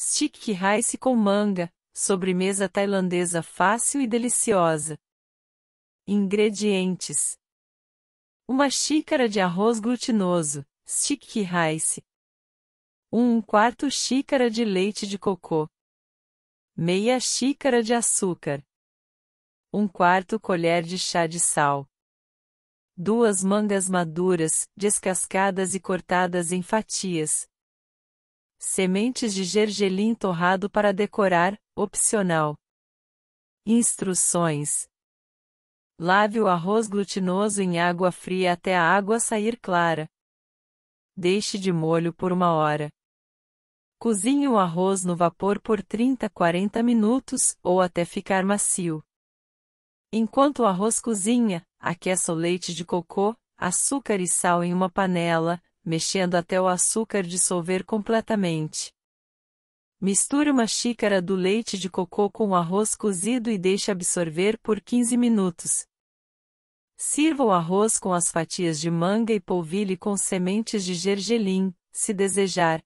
Stick rice com manga, sobremesa tailandesa fácil e deliciosa. Ingredientes: Uma xícara de arroz glutinoso, stick rice. 1 quarto xícara de leite de cocô. Meia xícara de açúcar. 1 quarto colher de chá de sal. Duas mangas maduras, descascadas e cortadas em fatias, Sementes de gergelim torrado para decorar, opcional. Instruções: Lave o arroz glutinoso em água fria até a água sair clara. Deixe de molho por uma hora. Cozinhe o arroz no vapor por 30 a 40 minutos ou até ficar macio. Enquanto o arroz cozinha, aqueça o leite de cocô, açúcar e sal em uma panela, mexendo até o açúcar dissolver completamente. Misture uma xícara do leite de cocô com o arroz cozido e deixe absorver por 15 minutos. Sirva o arroz com as fatias de manga e polvilhe com sementes de gergelim, se desejar,